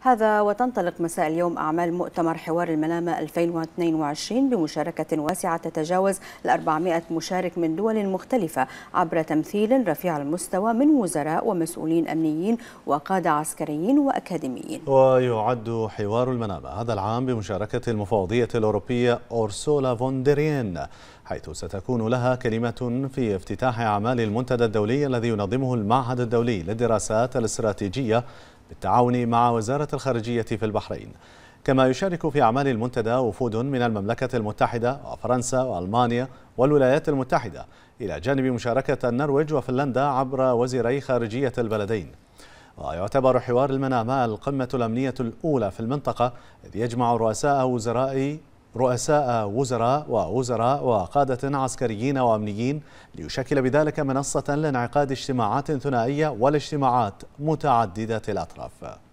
هذا وتنطلق مساء اليوم أعمال مؤتمر حوار المنامة 2022 بمشاركة واسعة تتجاوز ال 400 مشارك من دول مختلفة عبر تمثيل رفيع المستوى من وزراء ومسؤولين أمنيين وقادة عسكريين وأكاديميين ويعد حوار المنامة هذا العام بمشاركة المفوضية الأوروبية أورسولا فوندريين حيث ستكون لها كلمة في افتتاح أعمال المنتدى الدولي الذي ينظمه المعهد الدولي للدراسات الاستراتيجية بالتعاون مع وزارة الخارجية في البحرين كما يشارك في أعمال المنتدى وفود من المملكة المتحدة وفرنسا وألمانيا والولايات المتحدة إلى جانب مشاركة النرويج وفنلندا عبر وزيري خارجية البلدين ويعتبر حوار المنامة القمة الأمنية الأولى في المنطقة إذ يجمع رؤساء وزراء رؤساء وزراء ووزراء وقادة عسكريين وأمنيين ليشكل بذلك منصة لانعقاد اجتماعات ثنائية والاجتماعات متعددة الأطراف